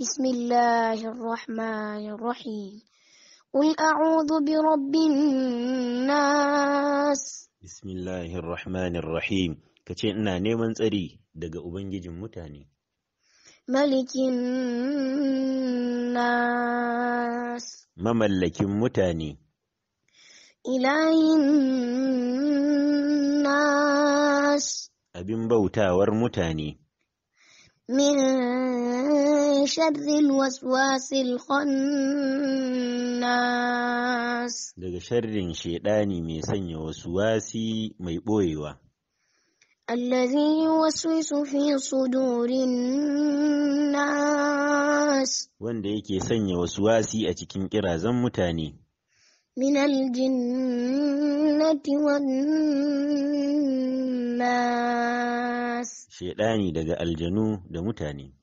بسم الله الرحمن الرحيم قل أعوذ برب الناس بسم الله الرحمن الرحيم كتشئنا نيمان سري دقا أبنجي متاني ملك الناس مملك متاني إله الناس أبن بوتاور ورمتاني من شر الوسواس الخناس daga sharrin shedani mai sanya waswasi mai boyewa الذي يوسوس في صدور nas. wanda yake sanya waswasi a cikin kirazan mutane من الجنة والناس شيطاني daga aljanu da mutane